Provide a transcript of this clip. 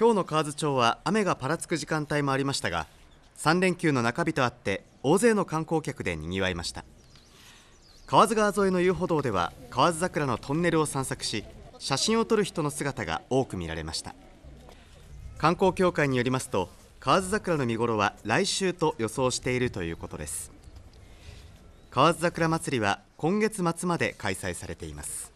今日の河津町は雨がぱらつく時間帯もありましたが3連休の中日とあって大勢の観光客でにぎわいました河津川沿いの遊歩道では河津桜のトンネルを散策し写真を撮る人の姿が多く見られました観光協会によりますと河津桜の見頃は来週と予想しているということです河津桜まつりは今月末まで開催されています